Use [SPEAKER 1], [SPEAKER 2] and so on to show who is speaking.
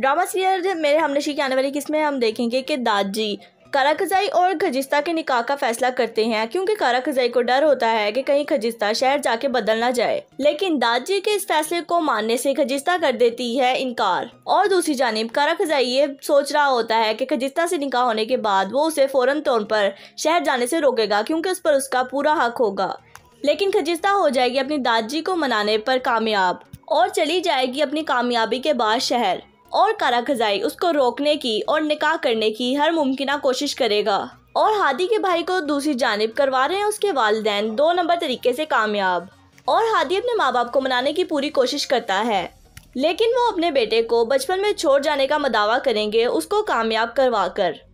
[SPEAKER 1] drama serial मेरे हम नशी की आने वाली किस्में हम देखेंगे कि दादी काराकजाई और खजिस्ता के निकाह का फैसला करते हैं क्योंकि काराकजाई को डर होता है कि कहीं खजिस्ता शहर जाके बदल ना जाए लेकिन दादजी के इस फैसले को मानने से खजिस्ता कर देती है इनकार और दूसरी जानब काराकजाई ये सोच रहा होता है कि खजिस्ता से निकाह होने के बाद वो उसे फौरन तौर पर शहर जाने से रोकेगा क्योंकि उस पर उसका पूरा हक होगा लेकिन खजिस्ता हो जाएगी अपनी दादजी को मनाने पर कामयाब और चली जाएगी अपनी कामयाबी के बाद शहर और कारा खजाई उसको रोकने की और निकाह करने की हर मुमकिन कोशिश करेगा और हादी के भाई को दूसरी जानब करवा रहे हैं उसके वालदेन दो नंबर तरीके से कामयाब और हादी अपने माँ बाप को मनाने की पूरी कोशिश करता है लेकिन वो अपने बेटे को बचपन में छोड़ जाने का मदावा करेंगे उसको कामयाब करवा कर